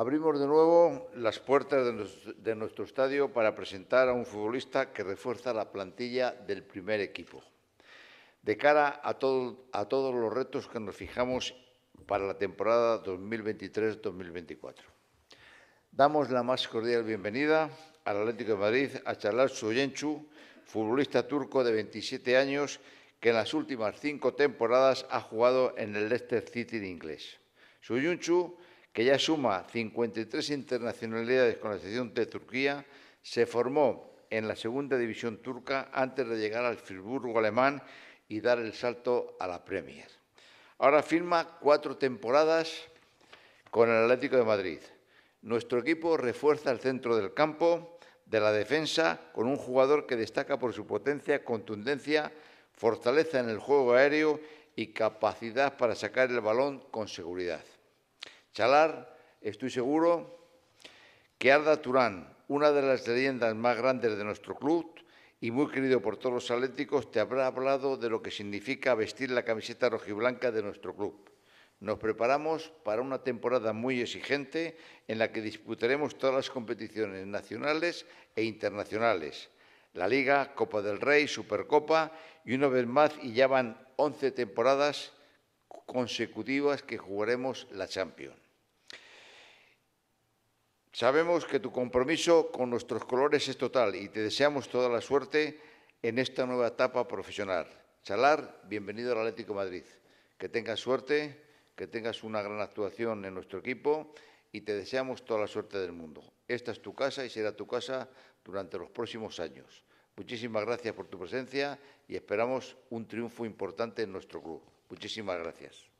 Abrimos de nuevo las puertas de nuestro, estadio para presentar a un futbolista que refuerza la plantilla del primer equipo. De cara a, todos los retos que nos fijamos para la temporada 2023-2024. Damos la más cordial bienvenida al Atlético de Madrid a Charlar Suyenchu, futbolista turco de 27 años que en las últimas cinco temporadas ha jugado en el Leicester City de inglés. Suyunchu que ya suma 53 internacionalidades con la selección de Turquía, se formó en la segunda división turca antes de llegar al Friburgo alemán y dar el salto a la Premier. Ahora firma cuatro temporadas con el Atlético de Madrid. Nuestro equipo refuerza el centro del campo, de la defensa, con un jugador que destaca por su potencia, contundencia, fortaleza en el juego aéreo y capacidad para sacar el balón con seguridad. Chalar, estoy seguro que Arda Turán, una de las leyendas más grandes de nuestro club y muy querido por todos los atléticos, te habrá hablado de lo que significa vestir la camiseta rojiblanca de nuestro club. Nos preparamos para una temporada muy exigente en la que disputaremos todas las competiciones nacionales e internacionales. La Liga, Copa del Rey, Supercopa y una vez más, y ya van 11 temporadas consecutivas que jugaremos la Champions. Sabemos que tu compromiso con nuestros colores es total y te deseamos toda la suerte en esta nueva etapa profesional. Chalar, bienvenido al Atlético de Madrid. Que tengas suerte, que tengas una gran actuación en nuestro equipo y te deseamos toda la suerte del mundo. Esta es tu casa y será tu casa durante los próximos años. Muchísimas gracias por tu presencia y esperamos un triunfo importante en nuestro club. Muchísimas gracias.